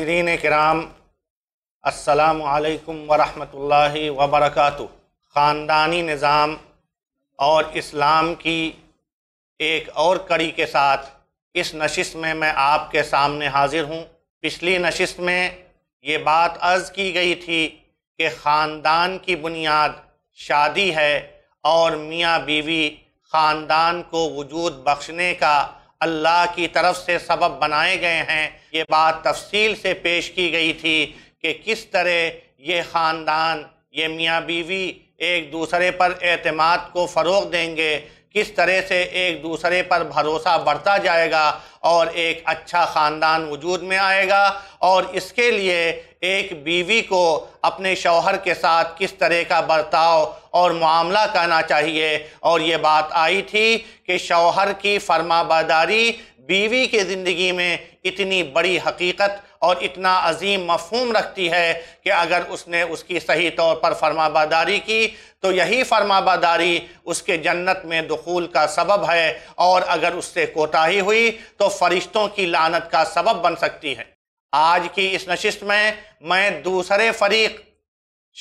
नाजरीन कराम असलकम वरहल वबरक ख़ानदानी निज़ाम और इस्लाम की एक और कड़ी के साथ इस नशस्त में मैं आपके सामने हाज़िर हूँ पिछली नशस्त में ये बात अर्ज़ की गई थी कि ख़ानदान की बुनियाद शादी है और मियाँ बीवी ख़ानदान को वजूद बख्शने का अल्लाह की तरफ से सबब बनाए गए हैं ये बात तफसील से पेश की गई थी कि किस तरह ये ख़ानदान ये मियाँ बीवी एक दूसरे पर अतमाद को फ़रोग देंगे किस तरह से एक दूसरे पर भरोसा बढ़ता जाएगा और एक अच्छा ख़ानदान वजूद में आएगा और इसके लिए एक बीवी को अपने शौहर के साथ किस तरह का बर्ताव और मामला करना चाहिए और ये बात आई थी कि शौहर की फरमाबादारी बीवी के ज़िंदगी में इतनी बड़ी हकीकत और इतना अजीम मफहम रखती है कि अगर उसने उसकी सही तौर पर फरमाबादारी की तो यही फरमाबादारी उसके जन्नत में दखूल का सबब है और अगर उससे कोताही हुई तो फरिश्तों की लानत का सबब बन सकती है आज की इस नशिस्त में मैं दूसरे फरीक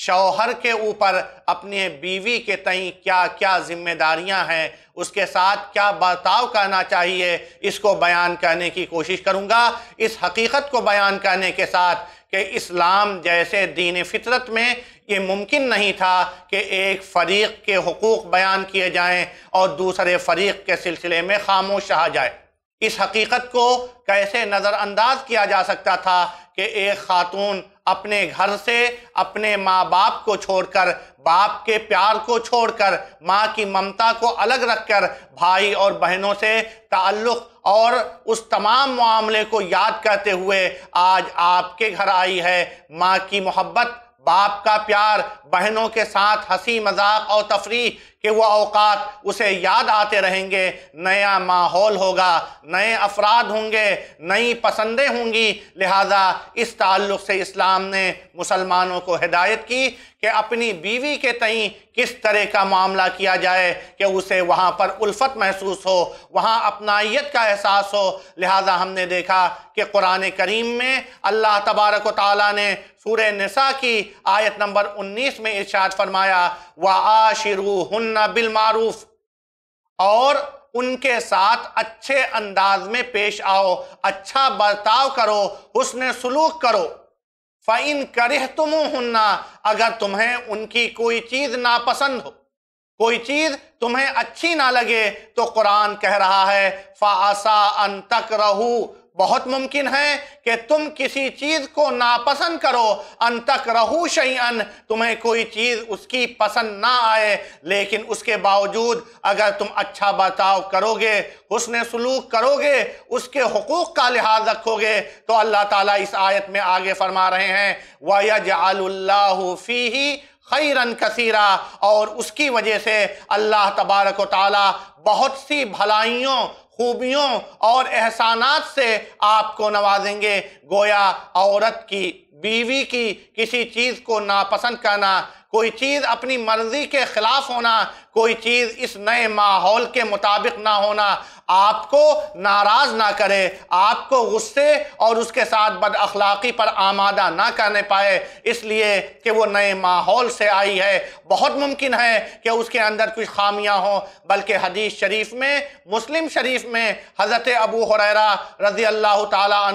शौहर के ऊपर अपने बीवी के तई क्या क्या जिम्मेदारियां हैं उसके साथ क्या बर्ताव करना चाहिए इसको बयान करने की कोशिश करूंगा इस हकीकत को बयान करने के साथ कि इस्लाम जैसे दीन फितरत में ये मुमकिन नहीं था कि एक फ़रीक़ के हकूक़ बयान किए जाएं और दूसरे फ़रीक़ के सिलसिले में खामोश रहा जाए इस हकीकत को कैसे नज़रअंदाज किया जा सकता था कि एक खातून अपने घर से अपने माँ बाप को छोड़कर बाप के प्यार को छोड़कर माँ की ममता को अलग रखकर भाई और बहनों से ताल्लुक़ और उस तमाम मामले को याद करते हुए आज आपके घर आई है माँ की मोहब्बत बाप का प्यार बहनों के साथ हंसी मजाक और तफरी कि वह अवकात उसे याद आते रहेंगे नया माहौल होगा नए अफराद होंगे नई पसंदें होंगी लिहाजा इस ताल्लुक़ से इस्लाम ने मुसलमानों को हिदायत की कि अपनी बीवी के तई किस तरह का मामला किया जाए कि उसे वहाँ पर उल्फत महसूस हो वहाँ अपनाइत का एहसास हो लिहाजा हमने देखा कि कुरान करीम में अल्लाह तबारक ताली ने सूर नसा की आयत नंबर 19 में इर्शाद फरमाया व आशिरू हन ना बिल मारूफ और उनके साथ अच्छे अंदाज में पेश आओ अच्छा बर्ताव करो उसने सलूक करो फाइन करह तुम हन्ना अगर तुम्हें उनकी कोई चीज़ नापसंद हो कोई चीज़ तुम्हें अच्छी ना लगे तो कुरान कह रहा है फ़ासा अन तक रहू बहुत मुमकिन है कि तुम किसी चीज को नापसंद करो अन तक रहू अन तुम्हें कोई चीज उसकी पसंद ना आए लेकिन उसके बावजूद अगर तुम अच्छा बर्ताव करोगे उसने सलूक करोगे उसके हकूक़ का लिहाज रखोगे तो अल्लाह ताला इस आयत में आगे फरमा रहे हैं ही खैरन कसीरा और उसकी वजह से अल्लाह तबारक ताली बहुत सी भलाइयों खूबियों और एहसानात से आपको नवाजेंगे गोया औरत की बीवी की किसी चीज़ को नापसंद करना कोई चीज़ अपनी मर्ज़ी के ख़िलाफ़ होना कोई चीज़ इस नए माहौल के मुताबिक ना होना आपको नाराज़ ना करे आपको गुस्से और उसके साथ बद अखलाक़ी पर आमादा ना करने पाए इसलिए कि वो नए माहौल से आई है बहुत मुमकिन है कि उसके अंदर कुछ खामियां हों बल्कि हदीस शरीफ में मुस्लिम शरीफ में हज़रत अबू हुररा रज़ी अल्लाह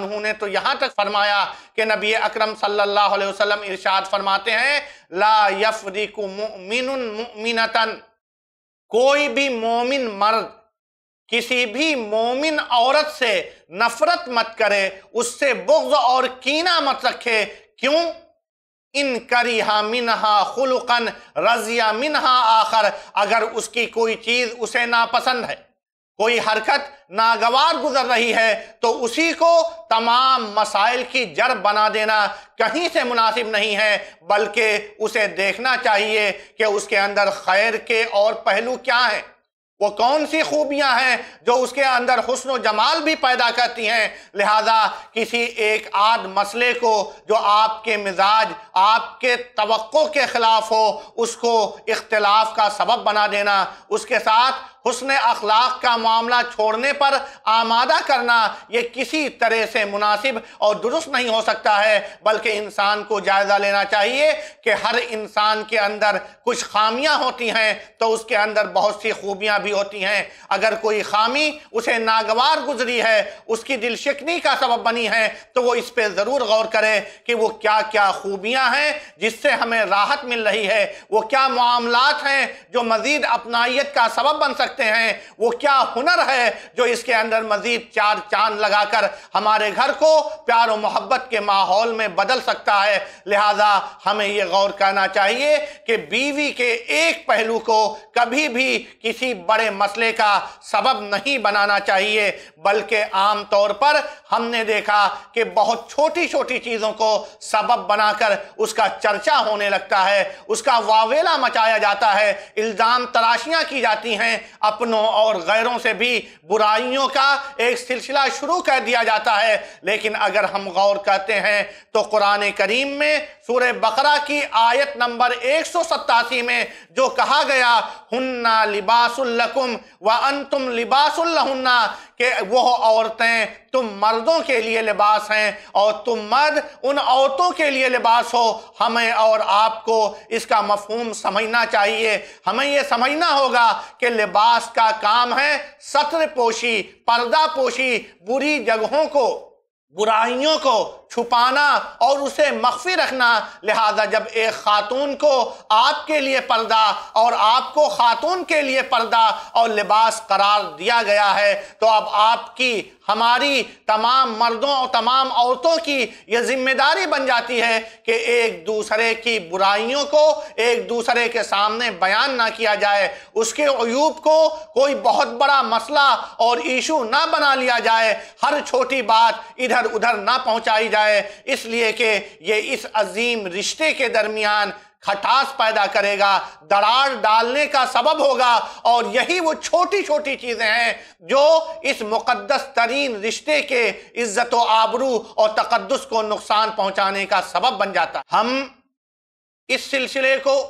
तु ने तो यहाँ तक फरमाया कि नबी अकरम सल्लल्लाहु अलैहि वसल्लम इरशाद फरमाते हैं ला यफरिकु मुमिन मुमिनतन कोई भी मोमिन मर्द किसी भी मोमिन औरत से नफरत मत करे उससे बुग्ज और कीना मत रखे क्यों इन करिहा मिनहा खुलकन रजिया मिनहा आखर अगर उसकी कोई चीज उसे नापसंद है कोई हरकत नागवार गुजर रही है तो उसी को तमाम मसाइल की जड़ बना देना कहीं से मुनासिब नहीं है बल्कि उसे देखना चाहिए कि उसके अंदर खैर के और पहलू क्या हैं वो कौन सी खूबियां हैं जो उसके अंदर हसन जमाल भी पैदा करती हैं लिहाजा किसी एक आध मसले को जो आपके मिजाज आपके तो के ख़िलाफ़ हो उसको इख्तलाफ का सबब बना देना उसके साथ हुसन अखलाक का मामला छोड़ने पर आमादा करना ये किसी तरह से मुनासिब और दुरुस्त नहीं हो सकता है बल्कि इंसान को जायज़ा लेना चाहिए कि हर इंसान के अंदर कुछ खामियां होती हैं तो उसके अंदर बहुत सी खूबियां भी होती हैं अगर कोई खामी उसे नागवार गुजरी है उसकी दिल शिकनी का सबब बनी है तो वो इस पर ज़रूर गौर करे कि वो क्या क्या खूबियाँ हैं जिससे हमें राहत मिल रही है वो क्या मामला हैं जो मज़ीद अपनाइत का सबब बन सकते सकते हैं वो क्या हुनर है जो इसके अंदर मजीद चार चांद लगाकर हमारे घर को प्यार और मोहब्बत के माहौल में बदल सकता है लिहाजा हमें ये गौर करना चाहिए कि बीवी के एक पहलू को कभी भी किसी बड़े मसले का सबब नहीं बनाना चाहिए बल्कि आम तौर पर हमने देखा कि बहुत छोटी छोटी चीज़ों को सबब बनाकर उसका चर्चा होने लगता है उसका वावेला मचाया जाता है इल्ज़ाम तराशियाँ की जाती हैं अपनों और गैरों से भी बुराइयों का एक सिलसिला शुरू कर दिया जाता है लेकिन अगर हम गौर करते हैं तो कुरान करीम में सूर्य बकरा की आयत नंबर एक सौ सत्तासी में जो कहा गया हन्ना लिबासुल्लकुम व अन तुम लिबासुल्लहुन्ना के वह औरतें तुम मर्दों के लिए लिबास हैं और तुम मर्द उन औरतों के लिए लिबास हो हमें और आपको इसका मफहूम समझना चाहिए हमें यह समझना होगा कि लिबास का काम है सत्र पोशी पर्दा पोशी बुरी जगहों को बुराइयों को छुपाना और उसे मख्फी रखना लिहाजा जब एक ख़ातून को आपके लिए पर्दा और आपको ख़ातून के लिए पर्दा और लिबास करार दिया गया है तो अब आपकी हमारी तमाम मर्दों और तमाम औरतों की यह जिम्मेदारी बन जाती है कि एक दूसरे की बुराइयों को एक दूसरे के सामने बयान ना किया जाए उसके अयूब को कोई बहुत बड़ा मसला और इशू ना बना लिया जाए हर छोटी बात इधर उधर ना पहुंचाई जाए है इसलिए कि ये इस अजीम रिश्ते के दरमियान खटास पैदा करेगा दरार डालने का सबब होगा और यही वो छोटी छोटी चीज़ें हैं जो इस मुकद्दस तरीन रिश्ते के इज्जत आबरू और तकदस को नुकसान पहुंचाने का सबब बन जाता हम इस सिलसिले को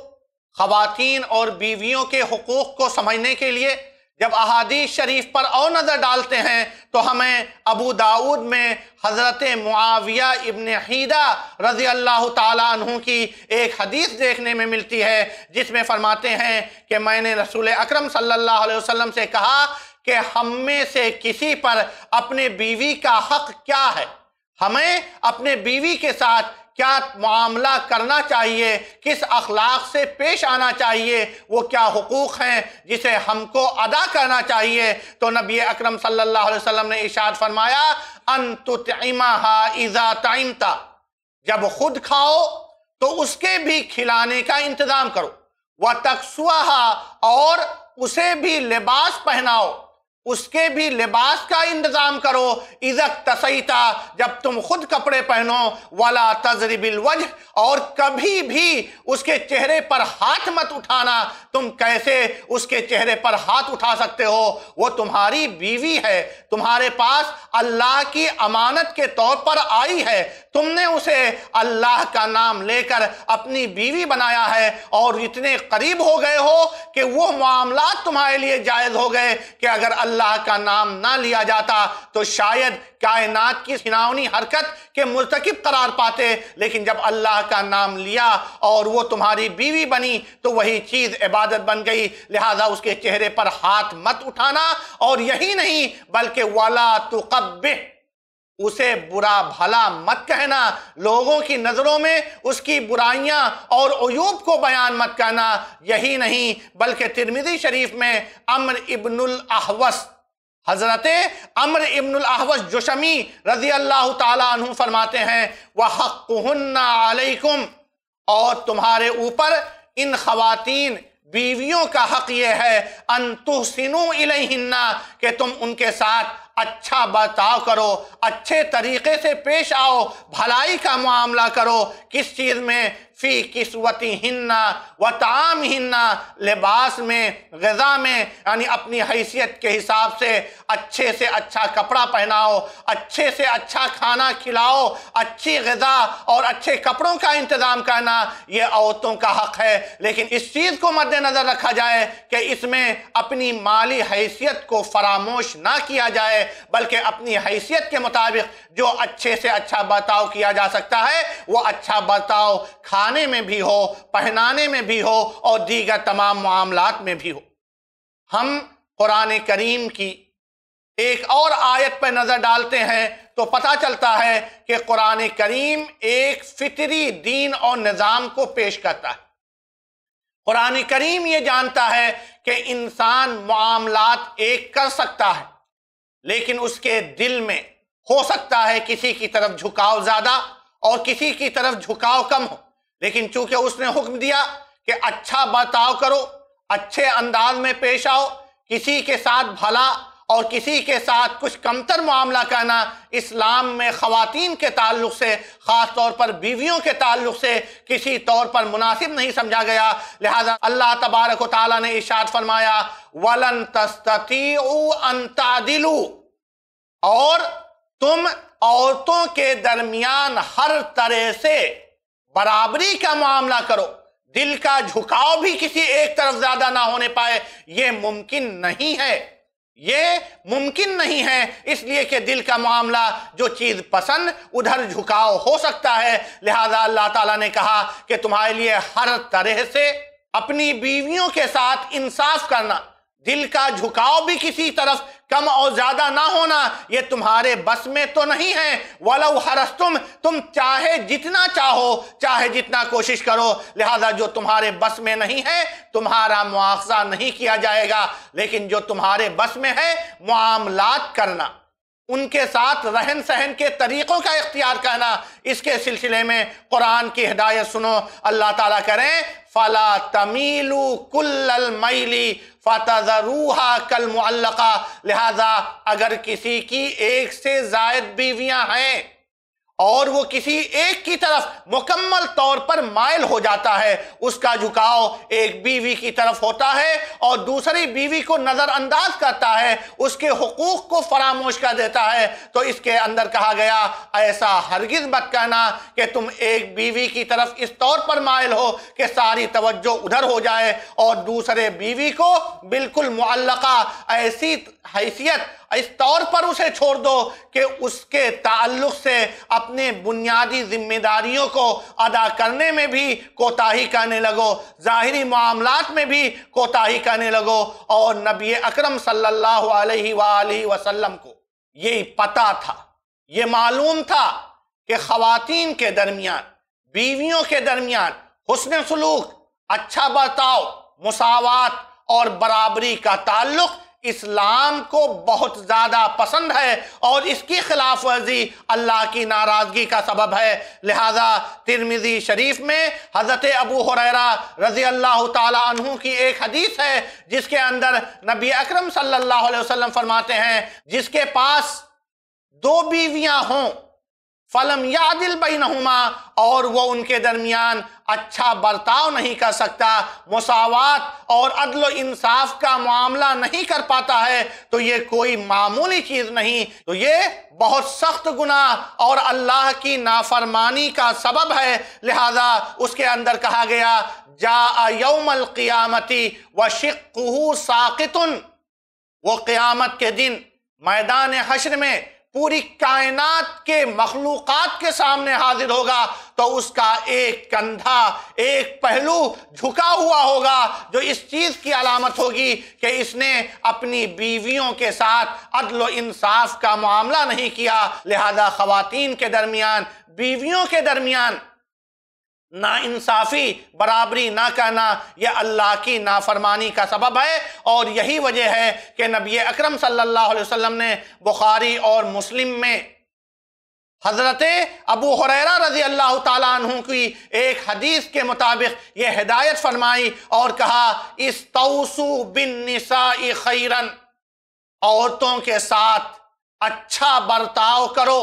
ख़वान और बीवियों के हकूक़ को समझने के लिए जब अहादीस शरीफ पर और नज़र डालते हैं तो हमें अबू दाऊद में हज़रत मुआविया इबन हीदा रज़ी अल्लाह तु की एक हदीस देखने में मिलती है जिसमें फरमाते हैं कि मैंने रसूल अक्रम सल्लल्लाहु से कहा कि हम में से किसी पर अपने बीवी का हक क्या है हमें अपने बीवी के साथ क्या मामला करना चाहिए किस अखलाक से पेश आना चाहिए वो क्या हकूक़ हैं जिसे हमको अदा करना चाहिए तो नबी अकरम सल्लल्लाहु अलैहि वसल्लम ने इशाद फरमाया हा इज़ा टाइमता जब खुद खाओ तो उसके भी खिलाने का इंतज़ाम करो वह तकसुआ और उसे भी लिबास पहनाओ उसके भी लिबास का इंतजाम करो इजक तसईता जब तुम खुद कपड़े पहनो वाला तजरिबिल वजह और कभी भी उसके चेहरे पर हाथ मत उठाना तुम कैसे उसके चेहरे पर हाथ उठा सकते हो वो तुम्हारी बीवी है तुम्हारे पास अल्लाह की अमानत के तौर पर आई है तुमने उसे अल्लाह का नाम लेकर अपनी बीवी बनाया है और इतने करीब हो गए हो कि वो मामला तुम्हारे लिए जायज़ हो गए कि अगर अल्लाह अल्लाह का नाम ना लिया जाता तो शायद कायनात की खिनावनी हरकत के मुर्तकब करार पाते लेकिन जब अल्लाह का नाम लिया और वो तुम्हारी बीवी बनी तो वही चीज़ इबादत बन गई लिहाजा उसके चेहरे पर हाथ मत उठाना और यही नहीं बल्कि वाला तुकब उसे बुरा भला मत कहना लोगों की नज़रों में उसकी बुराइयां और अयूब को बयान मत करना यही नहीं बल्कि तिरमिदी शरीफ में अमर इब्नुल अहवस हजरते अमर इब्नुल अहवस जोशमी रजी अल्लाह तु फरमाते हैं वह हक़ुन्नाकुम और तुम्हारे ऊपर इन खातन बीवियों का हक़ यह है अनतुहसिन इलहिन्ना कि तुम उनके साथ अच्छा बर्ताव करो अच्छे तरीके से पेश आओ भलाई का मामला करो किस चीज़ में फ़ी किस्वती हिन्ना व ताम हिन्ना लिबास में गज़ा में यानी अपनी हैसियत के हिसाब से अच्छे से अच्छा कपड़ा पहनाओ अच्छे से अच्छा खाना खिलाओ अच्छी गज़ा और अच्छे कपड़ों का इंतज़ाम करना ये औरतों का हक़ है लेकिन इस चीज़ को मद्देनज़र रखा जाए कि इसमें अपनी माली हैसियत को फरामोश ना किया जाए बल्कि अपनी हैसियत के मुताबिक जो अच्छे से अच्छा बर्ताव किया जा सकता है वो अच्छा बर्ताव खा खाने में भी हो पहनाने में भी हो और दीगर तमाम मामला में भी हो हम कुरान करीम की एक और आयत पर नज़र डालते हैं तो पता चलता है कि कुरान करीम एक फितरी दीन और निज़ाम को पेश करता है कुरान करीम ये जानता है कि इंसान मामलात एक कर सकता है लेकिन उसके दिल में हो सकता है किसी की तरफ झुकाव ज़्यादा और किसी की तरफ झुकाव कम हो लेकिन चूंकि उसने हुक्म दिया कि अच्छा बर्ताव करो अच्छे अंदाज में पेश आओ किसी के साथ भला और किसी के साथ कुछ कमतर मामला करना इस्लाम में ख़वातीन के ताल्लुक से ख़ास तौर पर बीवियों के ताल्लुक से किसी तौर पर मुनासिब नहीं समझा गया लिहाजा अल्लाह तबारक ताली ने इशाद फरमाया वलन तस्ती अंतादिलू और तुम औरतों के दरमियान हर तरह से बराबरी का मामला करो दिल का झुकाव भी किसी एक तरफ ज्यादा ना होने पाए यह मुमकिन नहीं है ये मुमकिन नहीं है इसलिए कि दिल का मामला जो चीज़ पसंद उधर झुकाव हो सकता है लिहाजा अल्लाह ताला ने कहा कि तुम्हारे लिए हर तरह से अपनी बीवियों के साथ इंसाफ करना दिल का झुकाव भी किसी तरफ कम और ज्यादा ना होना ये तुम्हारे बस में तो नहीं है वलव हरस तुम तुम चाहे जितना चाहो चाहे जितना कोशिश करो लिहाजा जो तुम्हारे बस में नहीं है तुम्हारा मुआवजा नहीं किया जाएगा लेकिन जो तुम्हारे बस में है मामलात करना उनके साथ रहन सहन के तरीक़ों का इख्तियार करना इसके सिलसिले में कुरान की हिदायत सुनो अल्लाह ताला करें फला तमीलू कुल्लल मैली फतरूहा कल मुअल्लका लिहाजा अगर किसी की एक से जायद बीवियां हैं और वो किसी एक की तरफ मुकम्मल तौर पर मायल हो जाता है उसका झुकाव एक बीवी की तरफ होता है और दूसरी बीवी को नज़रअंदाज करता है उसके हकूक़ को फरामोश कर देता है तो इसके अंदर कहा गया ऐसा हरगिज़ मत कहना कि तुम एक बीवी की तरफ इस तौर पर मायल हो कि सारी तवज्जो उधर हो जाए और दूसरे बीवी को बिल्कुल मुअल्लका ऐसी हैसियत इस तौर पर उसे छोड़ दो कि उसके ताल्लुक से अपने बुनियादी जिम्मेदारियों को अदा करने में भी कोताही करने लगो ज़ाहरी मामलात में भी कोताही करने लगो और नबी अकरम सल्लल्लाहु अलैहि वसल्लम को यही पता था ये मालूम था कि ख़वातीन के दरमियान बीवियों के दरमियान हसन सलूक अच्छा बर्ताव मुसावात और बराबरी का ताल्लुक़ इस्लाम को बहुत ज़्यादा पसंद है और इसकी खिलाफ वर्जी अल्लाह की नाराज़गी का सबब है लिहाजा तिरमिजी शरीफ में हज़रत अबू हुररा रज़ी अल्लाह तहु की एक हदीस है जिसके अंदर नबी अकरम सल्लल्लाहु अलैहि वसल्लम फरमाते हैं जिसके पास दो बीवियां हों फलम यादिल नहुमा और वो उनके दरमियान अच्छा बर्ताव नहीं कर सकता मसावत और अदल इंसाफ का मामला नहीं कर पाता है तो ये कोई मामूली चीज़ नहीं तो ये बहुत सख्त गुना और अल्लाह की नाफरमानी का सबब है लिहाजा उसके अंदर कहा गया जा यौमल क्यामती व शिकहू साकितुन वो क्यामत के दिन मैदान हशर में पूरी कायनात के मखलूक़ के सामने हाजिर होगा तो उसका एक कंधा एक पहलू झुका हुआ होगा जो इस चीज़ की अलामत होगी कि इसने अपनी बीवियों के साथ अदल इंसाफ का मामला नहीं किया लिहाजा खुवान के दरमियान बीवियों के दरमियान ना इंसाफी बराबरी ना कहना यह अल्लाह की नाफरमानी का सबब है और यही वजह है कि नबी अकरम सल्लल्लाहु अलैहि वसल्लम ने बुखारी और मुस्लिम में हज़रत अबू हुरैरा रजी अल्लाह तू की एक हदीस के मुताबिक ये हिदायत फरमाई और कहा इस तोसु बिन निसाई खैरन औरतों के साथ अच्छा बर्ताव करो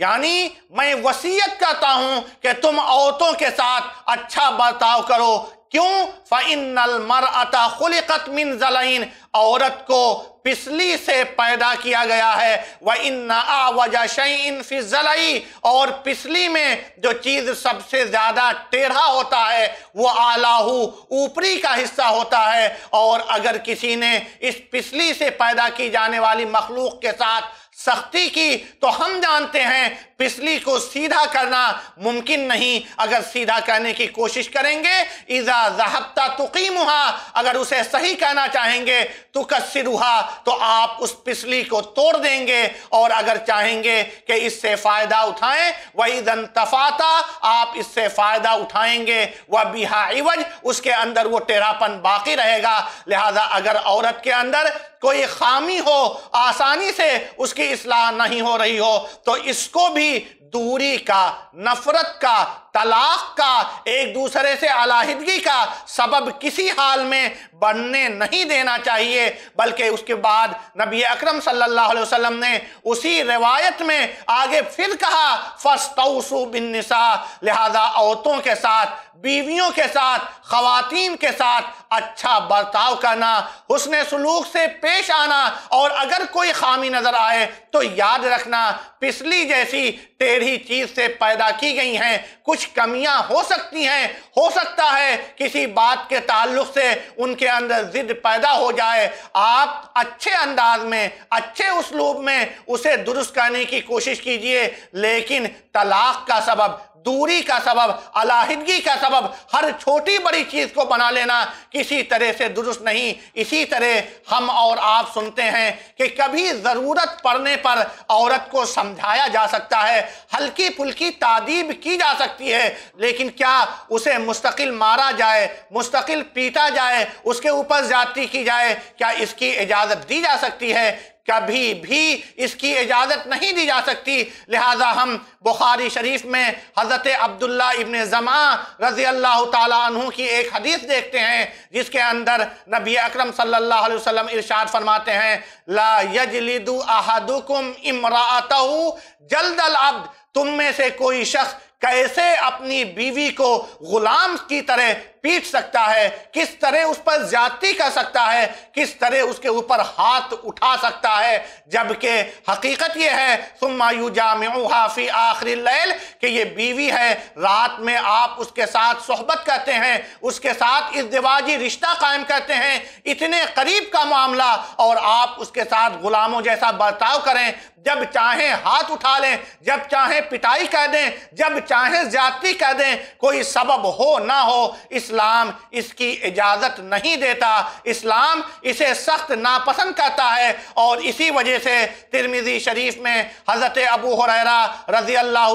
यानी मैं वसीयत करता हूं कि तुम औरतों के साथ अच्छा बर्ताव करो क्यों फ़िनल मर अता खुलत मिन जलाइन औरत को पिछली से पैदा किया गया है व इन आवजा शैन फिजलई और पिछली में जो चीज़ सबसे ज़्यादा टेढ़ा होता है वो आलाहू ऊपरी का हिस्सा होता है और अगर किसी ने इस पिछली से पैदा की जाने वाली मखलूक के साथ सख्ती की तो हम जानते हैं पिछली को सीधा करना मुमकिन नहीं अगर सीधा करने की कोशिश करेंगे इजा तुकी मुहा अगर उसे सही कहना चाहेंगे तो हुआ तो आप उस पिछली को तोड़ देंगे और अगर चाहेंगे कि इससे फ़ायदा उठाएं वही दन तफाता आप इससे फ़ायदा उठाएंगे वह बिहा इवज उसके अंदर वो टेरापन बाकी रहेगा लिहाजा अगर औरत के अंदर कोई खामी हो आसानी से उसकी इसलाह नहीं हो रही हो तो इसको भी दूरी का नफरत का तलाक का एक दूसरे से अलाहिदगी का सबब किसी हाल में बनने नहीं देना चाहिए बल्कि उसके बाद नबी अकरम सल्लल्लाहु अलैहि वसल्लम ने उसी रिवायत में आगे फिर कहा फस्तौसु बिन निसा लिहाजा औरतों के साथ बीवियों के साथ खातन के साथ अच्छा बर्ताव करना उसने सलूक से पेश आना और अगर कोई खामी नज़र आए तो याद रखना पिछली जैसी टेढ़ी चीज़ से पैदा की गई हैं कुछ कमियां हो सकती हैं हो सकता है किसी बात के ताल्लुक से उनके अंदर ज़िद पैदा हो जाए आप अच्छे अंदाज में अच्छे उसलूब में उसे दुरुस्त करने की कोशिश कीजिए लेकिन तलाक का सबब दूरी का सबब अलाहिदगी का सबब हर छोटी बड़ी चीज़ को बना लेना किसी तरह से दुरुस्त नहीं इसी तरह हम और आप सुनते हैं कि कभी ज़रूरत पड़ने पर औरत को समझाया जा सकता है हल्की फुल्की तादीब की जा सकती है लेकिन क्या उसे मुस्तकिल मारा जाए मुस्तकिल पीटा जाए उसके ऊपर ज़्यादती की जाए क्या इसकी इजाज़त दी जा सकती है कभी भी इसकी इजाज़त नहीं दी जा सकती लिहाजा हम बुखारी शरीफ में हज़रत अब्दुल्ला इबन ज़मा रज़ी अल्लाह तु की एक हदीस देखते हैं जिसके अंदर नबी अकरम सल्लल्लाहु अलैहि वसल्लम इरशाद फरमाते हैं ला यजलिदु अहदुकुम इमरातहु जल्दल अब्द तुम में से कोई शख्स कैसे अपनी बीवी को गुलाम की तरह पीट सकता है किस तरह उस पर ज्यादती कर सकता है किस तरह उसके ऊपर हाथ उठा सकता है जबकि हकीकत यह है सुमायू जामाफी आखिरी लैल कि यह बीवी है रात में आप उसके साथ सोहबत करते हैं उसके साथ इस दिवाजी रिश्ता कायम करते हैं इतने करीब का मामला और आप उसके साथ गुलामों जैसा बर्ताव करें जब चाहें हाथ उठा लें जब चाहें पिटाई कर दें जब चाहें ज्यादती कर दें कोई सबब हो ना हो इस इस्लाम इसकी इजाज़त नहीं देता इस्लाम इसे सख्त नापसंद करता है और इसी वजह से तिरमिजी शरीफ में हज़रत अबू हुरैरा रज़ी अल्लाह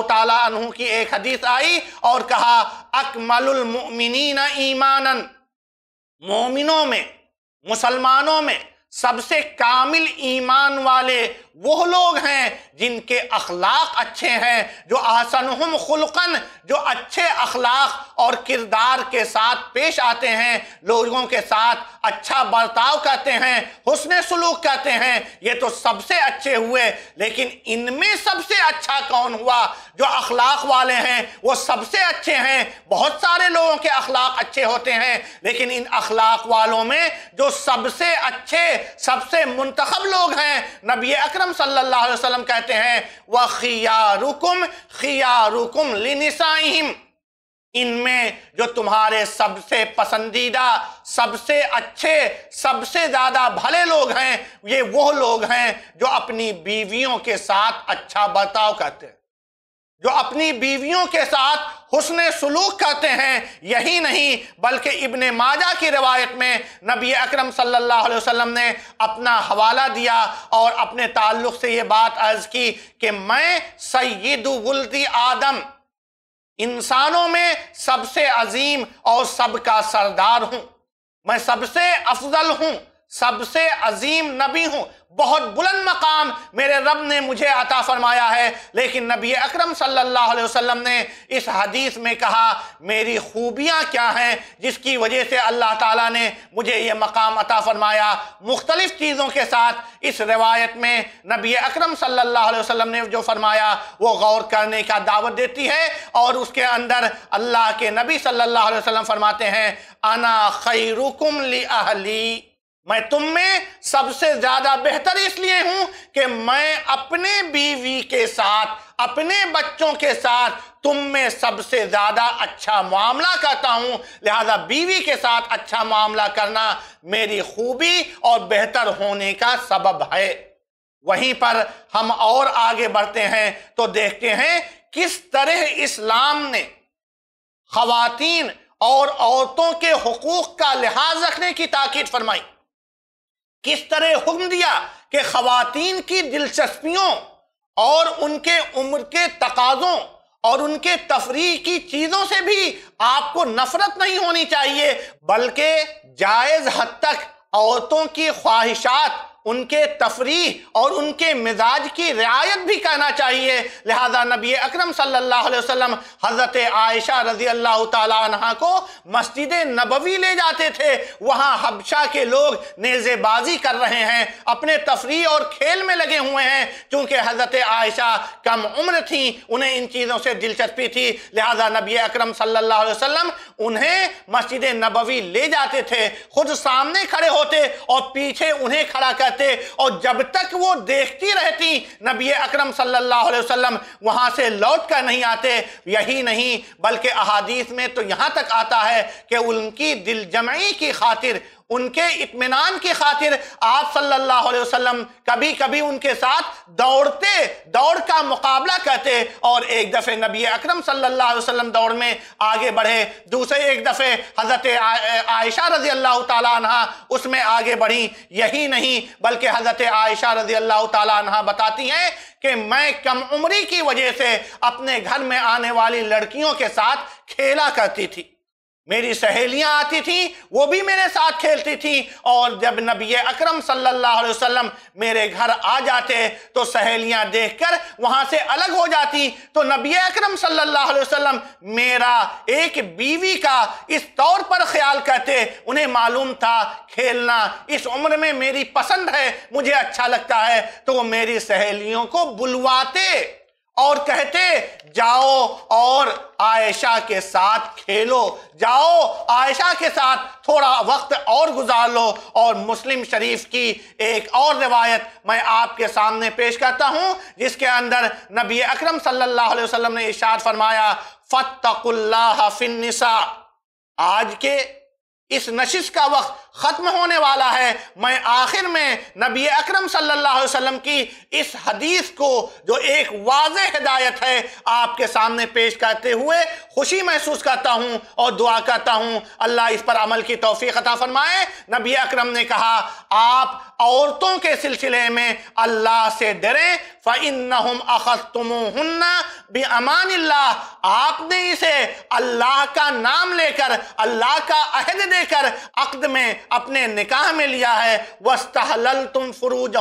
तु की एक हदीस आई और कहा अकमलमिन ईमानन मोमिनों में मुसलमानों में सबसे कामिल ईमान वाले वो लोग हैं जिनके अखलाक अच्छे हैं जो आसन हम खुलकन जो अच्छे अखलाक और किरदार के साथ पेश आते हैं लोगों के साथ अच्छा बर्ताव करते हैं हुसन सलूक करते हैं ये तो सबसे अच्छे हुए लेकिन इनमें सबसे अच्छा कौन हुआ जो अखलाक वाले हैं वो सबसे अच्छे हैं बहुत सारे लोगों के अखलाक अच्छे होते हैं लेकिन इन अखलाक वालों में जो सबसे अच्छे सबसे मुंतखब लोग हैं नबी अक्रम आजम सल्लल्लाहु अलैहि वसल्लम कहते हैं रुकुम खिया रुकुम लिनिसाइम इनमें जो तुम्हारे सबसे पसंदीदा सबसे अच्छे सबसे ज्यादा भले लोग हैं ये वो लोग हैं जो अपनी बीवियों के साथ अच्छा बर्ताव करते हैं जो अपनी बीवियों के साथ हुसन सलूक करते हैं यही नहीं बल्कि इबन माजा की रवायत में नबी अकरम सल्लल्लाहु अलैहि वसल्लम ने अपना हवाला दिया और अपने ताल्लुक से ये बात अर्ज की कि मैं सैद आदम इंसानों में सबसे अजीम और सबका सरदार हूँ मैं सबसे अफजल हूँ सबसे अजीम नबी हूं बहुत बुलंद मकाम मेरे रब ने मुझे अता फरमाया है लेकिन नबी अकरम सल्लल्लाहु अलैहि वसल्लम ने इस हदीस में कहा मेरी खूबियां क्या हैं जिसकी वजह से अल्लाह ताला ने मुझे ये मकाम अता फरमाया मुख्तलिफ़ चीज़ों के साथ इस रिवायत में नबी अकरम सल्लल्लाहु अलैहि वसल्लम ने जो फरमाया वो गौर करने का दावत देती है और उसके अंदर अल्लाह के नबी सल्लल्लाहु अलैहि वसल्लम फरमाते हैं अना खैरुकुम अहली मैं तुम में सबसे ज्यादा बेहतर इसलिए हूं कि मैं अपने बीवी के साथ अपने बच्चों के साथ तुम में सबसे ज्यादा अच्छा मामला करता हूं लिहाजा बीवी के साथ अच्छा मामला करना मेरी खूबी और बेहतर होने का सबब है वहीं पर हम और आगे बढ़ते हैं तो देखते हैं किस तरह इस्लाम ने खातन और औरतों के हकूक का लिहाज रखने की ताकीद फरमाई किस तरह हुक्म दिया कि खातन की दिलचस्पियों और उनके उम्र के तकाजों और उनके तफरी की चीज़ों से भी आपको नफरत नहीं होनी चाहिए बल्कि जायज़ हद तक औरतों की ख्वाहिशात उनके तफरी और उनके मिजाज की रियायत भी कहना चाहिए लिहाजा नबी अक्रम सल्लाम हज़रत आयशा रजी अल्लाह तहा को मस्जिद नबवी ले जाते थे वहाँ हबशा के लोग नेज़ेबाजी कर रहे हैं अपने तफरी और खेल में लगे हुए हैं क्योंकि हज़रत आयशा कम उम्र थी उन्हें इन चीज़ों से दिलचस्पी थी लिहाजा नबी अक्रम सल्लाम उन्हें मस्जिद नबवी ले जाते थे खुद सामने खड़े होते और पीछे उन्हें खड़ा कर रहते और जब तक वो देखती रहती नबी अकरम सल्लल्लाहु अलैहि वसल्लम वहाँ से लौट कर नहीं आते यही नहीं बल्कि अहादीस में तो यहाँ तक आता है कि उनकी दिलजमई की खातिर उनके इतमान की खातिर आप सल्लल्लाहु अलैहि वसल्लम कभी कभी उनके साथ दौड़ते दौड़ का मुकाबला करते और एक दफ़े नबी अकरम सल्लल्लाहु अलैहि वसल्लम दौड़ में आगे बढ़े दूसरे एक दफ़े हज़रत आयशा रजी अल्लाह तहा उसमें आगे बढ़ी यही नहीं बल्कि हज़रत आयशा रजी अल्लाह तह बताती हैं कि मैं कम उम्री की वजह से अपने घर में आने वाली लड़कियों के साथ खेला करती थी मेरी सहेलियां आती थीं वो भी मेरे साथ खेलती थीं और जब नबी अकरम सल्लल्लाहु अलैहि वसल्लम मेरे घर आ जाते तो सहेलियां देखकर वहां से अलग हो जाती तो नबी अकरम सल्लल्लाहु अलैहि वसल्लम मेरा एक बीवी का इस तौर पर ख्याल करते उन्हें मालूम था खेलना इस उम्र में मेरी पसंद है मुझे अच्छा लगता है तो वो मेरी सहेलियों को बुलवाते और कहते जाओ और आयशा के साथ खेलो जाओ आयशा के साथ थोड़ा वक्त और गुजार लो और मुस्लिम शरीफ की एक और रिवायत मैं आपके सामने पेश करता हूं जिसके अंदर नबी अकरम सल्लल्लाहु अलैहि वसल्लम ने इशाद फरमाया फ़तकुल्लाह फिन्निसा आज के इस नशिश का वक्त ख़त्म होने वाला है मैं आखिर में नबी अकरम सल्लल्लाहु अलैहि वसल्लम की इस हदीस को जो एक वाज हिदायत है आपके सामने पेश करते हुए खुशी महसूस करता हूँ और दुआ करता हूँ अल्लाह इस पर अमल की तोफ़ी अता फरमाए नबी अकरम ने कहा आप औरतों के सिलसिले में अल्लाह से डरें फ़िन अखत तुम बेअमान आपने इसे अल्लाह का नाम लेकर अल्लाह का अहद देकर अकद में अपने निकाह में लिया है वस्तहल तुम फरूज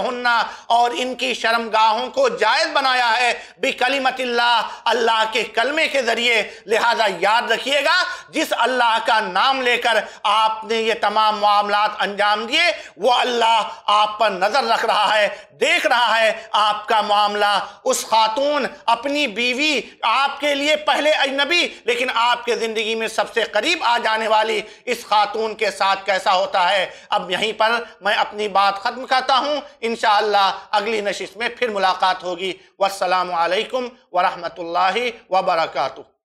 और इनकी शर्मगाहों को जायज़ बनाया है कलीमत अल्लाह के कलमे के ज़रिए लिहाजा याद रखिएगा जिस अल्लाह का नाम लेकर आपने ये तमाम मामला अंजाम दिए वो अल्लाह आप पर नज़र रख रहा है देख रहा है आपका मामला उस खातून अपनी बीवी आपके लिए पहले अजनबी लेकिन आपके ज़िंदगी में सबसे करीब आ जाने वाली इस खातून के साथ कैसा हो होता है अब यहीं पर मैं अपनी बात ख़त्म करता हूँ इन अगली नशिश में फिर मुलाकात होगी वालकम वरहमल वबरकू